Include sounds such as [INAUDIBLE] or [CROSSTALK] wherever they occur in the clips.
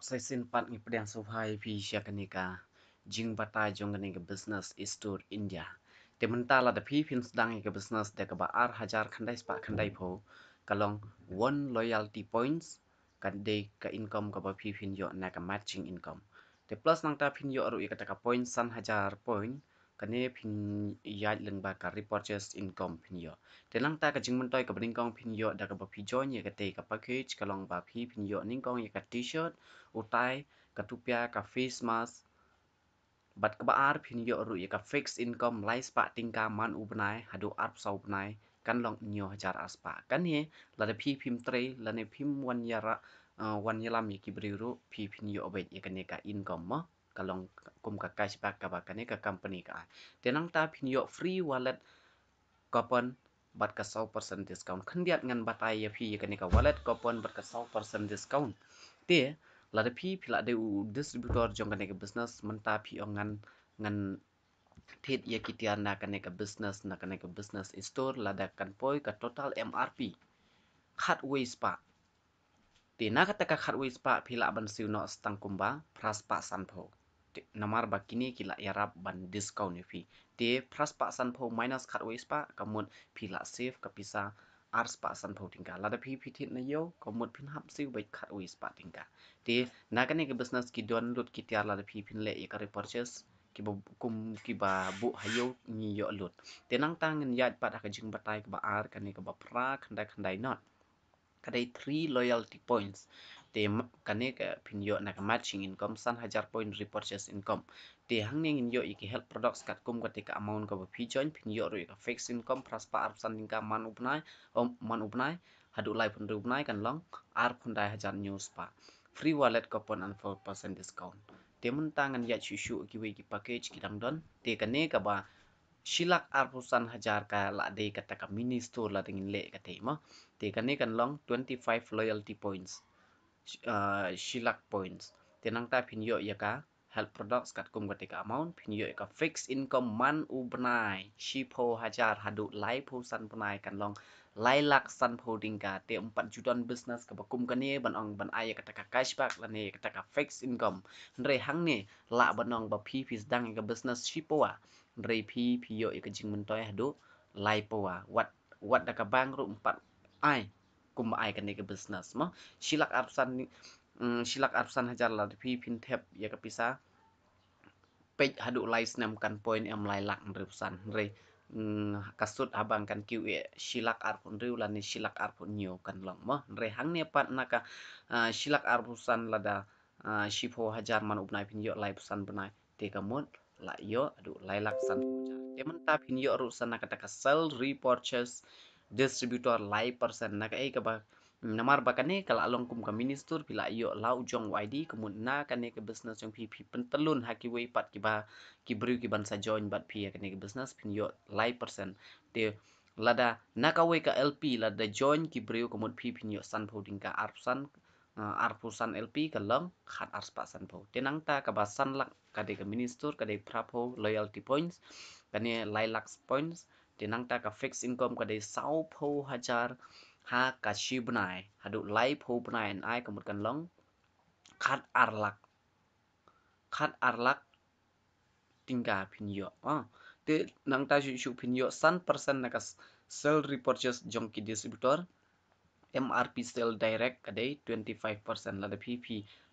session part ni pedang suhai pi syakanika jing bata jong ni ke business is to india te mentala de pi pin sedang ke business de ke ba ar hajar khandai spa khandai pho kalong one loyalty points kan de ke income ke ba pi pin yo na ke matching income te plus nang ta pin yo ru ikata ka point san hajar point กันนี้พิงยาดลงบากับรีพอร์เจอร์สอินคอมพิงเยอะแต่นั่งตากับจึงมันต่อยกับนิ่งกองพิงเยอะดักกับพี่จอยเนี่ยกับเตกับปักเกจกับลองบาพี่พิงเยอะนิ่งกองเนี่ยกับทีเชิร์ตอุตัยกับทุเปียกับฟีสมาสบัดกับอาร์พิงเยอะรู้เนี่ยกับฟิกซ์อินคอมไลฟ์สปะติงกามันอุบไนฮัดูอาร์ฟซาวบไนกันลองเนี่ยฮัจาร์อัสปะกันนี้ละในพี่พิมเตรละในพิมวันยาระวันยาลามีกิบริรุพี่พิงเยอะเบ็ดเนี่ยกันเนี่ยกับอินคอมมั้งកឡុងគុំកកៃស្បាក់កបកានេះកកំពនីកាទេណងតាភិនយោហ្វ្រី wallet កពនបាត់កសោប៉ឺសិនឌីស្កោនខិនទៀតងានបាត់អាយភីកានេះក wallet កពនបាត់កសោប៉ឺសិនឌីស្កោនទេលារភីភិលាដេឌីស្ត្រីប៊ូទ័រចុងកានេះក business មិនតាភីអងងានងានទេតយាគីទានណាកានេះក business ណាកានេះក business store លាដាកានពុយក total MRP hardway spa ទីណាកតកា hardway spa ភិលាបានស៊ីវណោះស្តង់គុំបាប្រាសប៉សាន់ផោ namar bakini ki la yarab ban discount ni fi te plus pa san pho minus card ways pa kamut phi la save ka pisa ars pa san pho tinga la da phi phi thit na yo kamut phin hap siu bai card ways pa tinga te na kane ke business ki download ki tiar la da phi phin le ekare purchase ki bu kum ki ba bu hayo ni yo lut te nang tang ngin yat pat akajing batai ka ba ar kane ka ba pra khandai khandai not kadai 3 loyalty points te kane ka pin yo na matching income san hajar point repurchase income te hang ning yo ik help products kat kum kat ka amount ka fee join pin yo ruik fixed income plus pa arp san ka man upnai om man upnai hadu live pun upnai kan long arp pun dai hajar news pa free wallet coupon and 4% discount te mun tangan ya chu chu ki wi package ki dang don te kane ka ba shilak arp san hajar ka la de kat ka mini store la dingin le ka te ma te kane kan long 25 loyalty points uh, shellac points. Tenang ta pinyo ya ka help products kat kum ketika amount pinyo ya ka fixed income man ubnai shipo hajar hadu lai pu san punai kan long lai lak san pu dingka te empat jutaan business ke bakum kan ni ban ong ban ai kata ka cashback la ni kata ka fixed income re hang ni la ban ong ba pi pi sedang ke business shipo ah re pi pinyo ya ka jing mentoi hadu lai po ah wat wat da ka bang ru empat ai ุมไอกันในกับบิสเนสมั้งชิลักอับสันชิลักอับสันฮัจาร์ลาพี่พินเทปยากับพิซาเป็ดฮัดุไลส์นำกันพอยน์เอ็มไลลักหรือสันเรย์กระสุดอับังกันคิวเอชิลักอับพนริวลันชิลักอับพนิโอกันลองมั้งเรย์หังเนี่ยปัตนาคาชิลักอับสันลาดาชิโฟฮัจาร์มันอุบไนพินโยไลสันบุไนเทกมุนไลโยฮัดุไลลักสันเดมันตาพินโยรุสันนักตะกัสเซลรีพอร์เชส distributor lai person nak ai ke namar ba kane kala long kum ka minister pila yo lau jong yd kemun na kane ke business jong pp pentelun haki wei pat ki ba ki bru ki ban sa join bat pia kane ke business pin yo lai person te lada nakawai ka lp lada join ki bru kemun pp nyo san holding ka arsan eh, arpusan lp ke lang khat arspa san po tenang ta ka basan lak kade ke minister kade prapo loyalty points kane lai lak points tenang ta ka fixed income ka de sau pho hajar ha ka chi bunai ha du lai pho bunai an ai ka mut kan long khat arlak khat arlak tingga pinyo ah te nang ta chu chu pinyo san person na ka sell repurchase junkie distributor MRP sell direct ka de 25% la de PP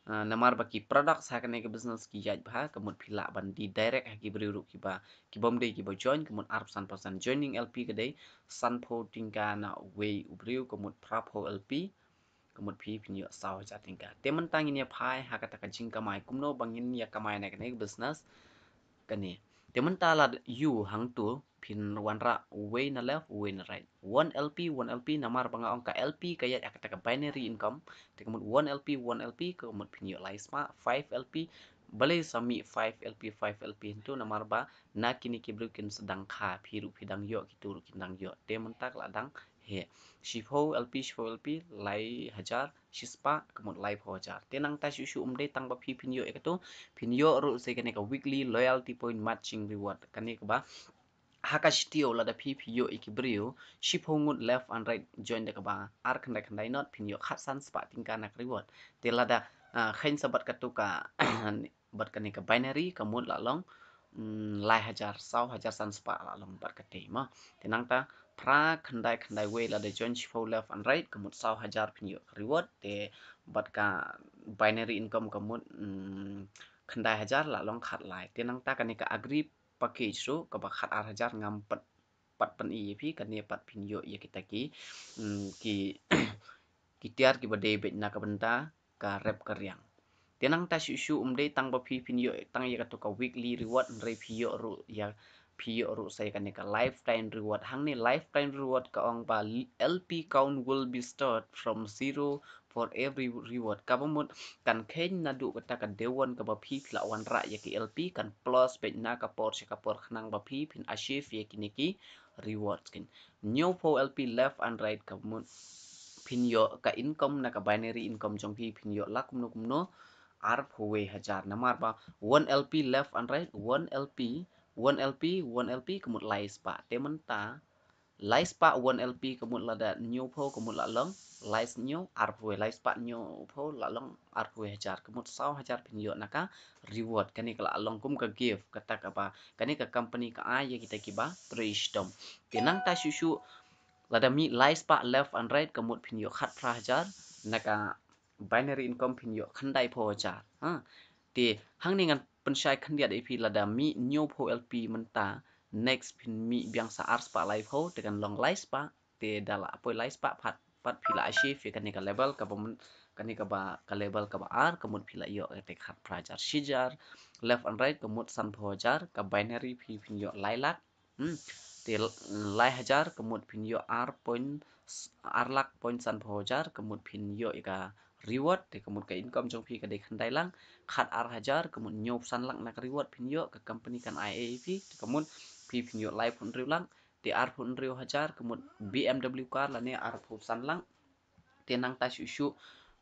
namar baki product sakane ke business ki yaj bha kemut phila ban di direct ha ki bri ru ki ba ki bom dei ki bo join kemut arp san percent joining lp ke dei san pho tingka na way ubriu kemut prap ho lp kemut phi phi nyo sao cha tingka te man tang ni phai ha ka ta ka jing kamai kumno bangin ya kamai na ke business kane te man ta la you hang tu pin one ra way na left way na right one lp one lp namar banga angka lp kayak akan tak binary income tekemun one lp one lp kemun pin yuk lai sma five lp boleh sami five lp five lp itu namar ba na kini kibrukin sedang ka piru pidang yuk kitu rukin yuk temen tak ladang he shifo lp shifo lp lai hajar shispa kemun lai hajar tenang tas yusyu umde tang ba pi pin yuk e itu pin yuk ruk sekenek weekly loyalty point matching reward kan ni keba hakashtio la da pp yo ikibrio shipongut left and right join da kaba ark na khandai not pin yo khat san spa ting ka nak reward te la da ah, khain sabat ka tu [COUGHS] ka bat ka ni ka binary ka mod la long mm, lai hajar sau hajar san spa la long bat ka te ma tenang ta pra khandai khandai we la da join shipo left and right ka mod sau hajar pin yo reward te bat ka binary income ka mod mm, khandai hajar la long khat lai tenang ta ka ni ka agree ปกีชูกับขัดอาราจารงามปัดปัดปนอีพี่กันเนี่ยปัดพินโยยกิตากีกีกิเตียร์กิบเดบิตนักบันตากาเรบกเรียงเตียงตั้งชิชูอุ้มได้ตั้งบพีพินโยตั้งยกตุกวิกลีรีวอร์ดเรพิโยรุยาพิโยรุใส่กันเนี่ยกับไลฟ์ไทม์รีวอร์ดหังเนี่ยไลฟ์ไทม์รีวอร์ดกับองค์บาลเอลพีคาวน์วิลล์บีสตาร์ทฟรอมศูนย์ for every reward ka bomut kan khen na du kata kan dewan ka bapi la wan ra ya ki lp kan plus pe na ka por se ka por khnang bapi pin achieve ye kini ki reward kin new po lp left and right ka bomut pin yo ka income na ka binary income jong pi pin yo lakum nu kum no ar phuwe hajar namar ba 1 lp left and right 1 lp 1 lp 1 lp kumut lais pa temen ta lais pa 1lp kemut la da new pho kemut la long lais new ar pu lais pa new pho la long ar pu hajar kemut sau hajar pin yo naka reward kani kala long kum ka give kata ka ba kani ka company ka ai kita ki ba trish dom kenang ta susu la da mi lais pa left and right kemut pin yo khat pra hajar naka binary income pin yo khandai pho hajar ha ti hang ni ngan pen sai khandia dei pi la da mi new pho lp menta next pin mi biang sa ars pa live ho dengan long lies pa te dala apoi lies pa pat pat pila ashif ye kanika level ka bomun kanika ba ka level ka ba ar kamun pila yo ete khat prajar shijar left and right kamut san phojar ka binary pin pin yo lilac hmm te lai hajar kamut pin yo ar point ar lak point san phojar kamut pin yo ika reward te kamut ka income jong pi ka dekhan dai lang khat ar hajar kamun nyop san lak nak reward pin yo ka company kan iap kamun pipin yo lai pun riu lang di ar pun riu hajar kemud BMW car lani ar pun san lang di nang tas isu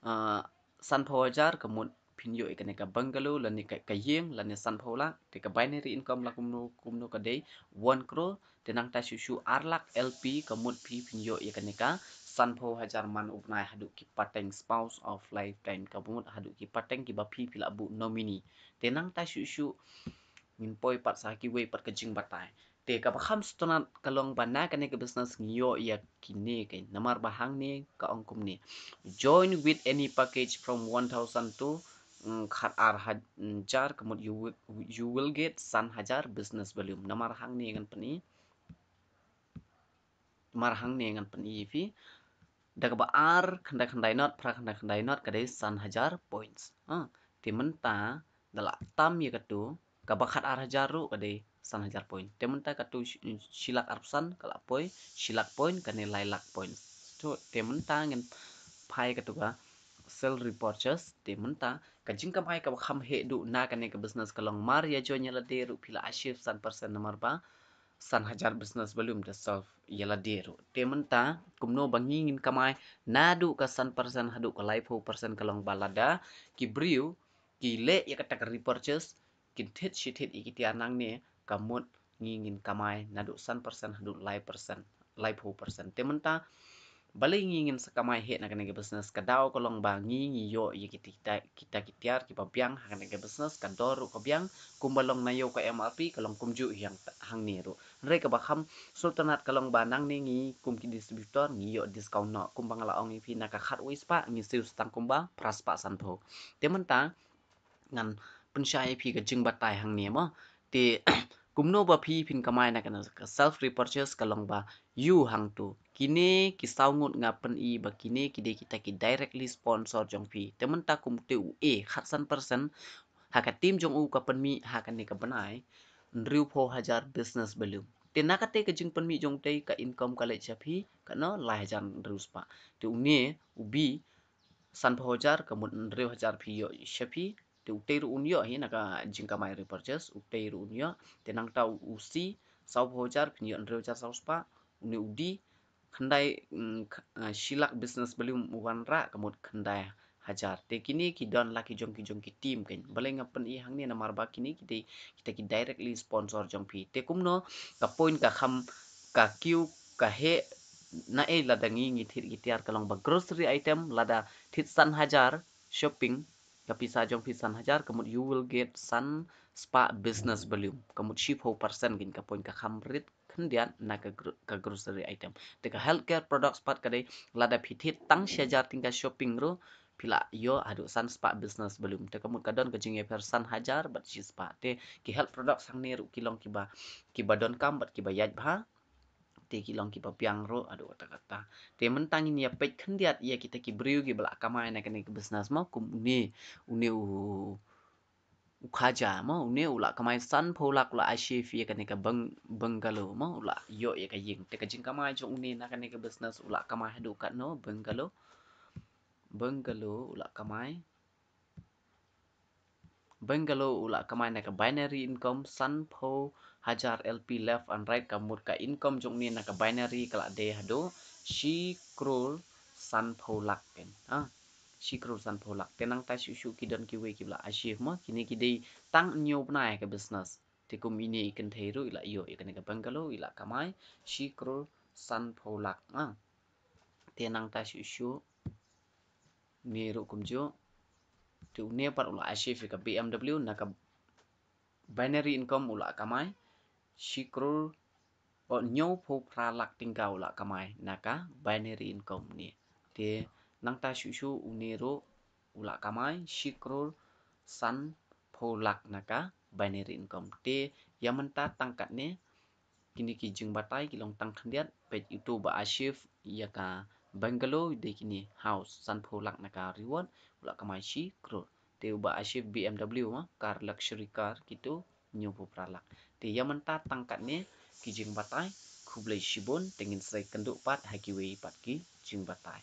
uh, san po hajar kemud pin yo ikane ka bangalo lani ka kayeng lani san po lang di ka binary income lang kumno kumno ka day 1 crore di nang tas isu ar lak LP kemud pipin yo ikane ka san po hajar man upnai haduk ki pateng spouse of lifetime kemud haduk ki pateng ki ba pipi la bu nominee di nang tas isu uh, มินปอยปัดสากิเวปัดกันจิงบัดตายแต่กับคำสตนัดกลองบันนากันในกับ business งี้โยกกินนี่กันนมารบหังนี่ก็องคุมนี่ join with any package from 1,000 to ขัดอาร์ฮจาร์ก็มด you you will get 1,000 business volume นมารหังนี่กันปนี้นมารหังนี่กันปนี้ฟีดักบาร์คันดักคันไดโนตพระคันดักคันไดโนตก็ได้1,000 points อ่าที่มันตาดละตั้มยี่กัดดู kabakat arah jaru kade san hajar point dia menta katu silak arpsan kala poi silak point kane lailak point tu dia menta ngin pai katuga sell reporters de menta kajing ka mai ka kham he du na ka ne ka business ka long mar ya jo nya la de ru pila ashif san persen nomor ba san hajar business belum de solve ya la de ru de menta kum no bangingin ka mai na du ka san persen hadu ka life ho persen ka long balada ki brew ki le ya ka tak reporters กินทิศชีทิศอีกทีอันนั้งเนี่ยกำมุดงีงินกำไมนาดุสันเปอร์เซ็นต์ดุลายเปอร์เซ็นต์ไลฟ์ฮูเปอร์เซ็นต์เต็มันตาบัลลังงีงินสกำไมเหตุนักเงินเบสเนสกระดาวก็ลงบางงีงีโยอีกทีที่ที่ที่ที่ที่อาร์กิบับยังหักเงินเบสเนสกระดอรุกับยังกุมบัลลังนายโยกับเอ็มอาร์พีก็ลงกุมจุยังหังเนื้อรุเรียกกับคำสุลตานัดก็ลงบานังนี่งีกุมกินดิสบิวเตอร์งีโยดิสคาวน์เนาะกุมบังละองีพีนักขัดอุ้ยสปะงีซิลสตังกุมบะพรัสปะสันโพเต็มันตางั้นปุ่นชายพีกับจึงบัดตายหังเนี่ยมั้ตีกุมโนบะพีพินกระไม้นะกันนะก็ self repurchase กับลองบะยูหังตูกินเน่กิสาวงดงับปนอีบะกินเน่กิเดกิตะกิ directly sponsor จงพีแต่มันตาคุมเตอูเอขัดสันเปอร์เซนต์หากทีมจงอูกับปนมีหากันเนี่ยกับปนไอนริวโพฮจาร์ business เบลูมแต่นักเตะกับจึงปนมีจงเตะกับ income กับเลชพีกันเนาะลายจันริวสปะแต่อุเน่อุบีสันพฮจาร์กับมุนริวฮจาร์พีโยเชพี ते उटेर उनियो ही नका जिंका my repurchase उटेर उनियो ते नंगटा उसी साउ भोजार फिनियो अनरे भोजार साउस पा उनी उडी खंडाय शिलक बिजनेस बलि मुवान रा कमोट खंडाय हजार ते किनी कि दन लाकी जोंकि जोंकि टीम केन बले ngapen i hangne na marba kini ki te ki te ki directly sponsor jongpi te kumno ka point ka kham ka kyu ka he na e ladangi ngi thir gi tiar kalong ba grocery item lada thit san hajar shopping kapisa jong pisan hajar kemud you will get sun spa business volume kemud chief ho person gin ka point ka khamrit khandian na ka, ka grocery item te ka healthcare products pat kadai lada phitit tang syajar tingka shopping ro pila yo adu sun spa business belum te kamu kadon ke jingye persan hajar bat chi spa te ki health products sang ne ru kilong ki ba ki ba don kam bat ki ba yaj bha te ki long ki papiang ro adu kata kata te mentang ini ya pek kendiat ia kita ki beriu ki belak kama ena kene ki bisnas ma kum ni uni u ukaja ma uni ulak kama san polak la asif ia kene ka bang bangalo ma ulak yo ia ka jing te ka jing kama jo uni na kene ki bisnas ulak kama hadu kat no bangalo bangalo ulak kama bangalo ulak kama ena ka binary income san polak hajar LP left and right ka mur ka income jong ni na ka binary kala de hado she crawl san phulak ken ha she crawl san phulak tenang ta shu shu ki don ki we ki la ashi ma kini ki de tang nyo bna ya ka business te kum ini ikan thairu ila yo ikan e ka bangalo ila kamai she crawl san phulak ha tenang ta shu shu ni ru kum jo tu ne par ula ashi fi ka bmw na ka binary income ula kamai Shikrul o nyau phu pralak tinggau la kamai naka binary income ni te nang ta shu shu uniro ula kamai shikrul san phu lak naka binary income te yaman ta tangkat ni kini ki jing batai ki long tang khandiat pe itu ba ashif ya ka bangalo de kini house san phu lak naka reward ula kamai shikrul te ba ashif bmw ma car luxury car kitu nyobo pralak. Di yang mentah tangkat ni, kijing batai, kublai shibun, tengin serai kenduk pat, hakiwi pat ki, jing batai.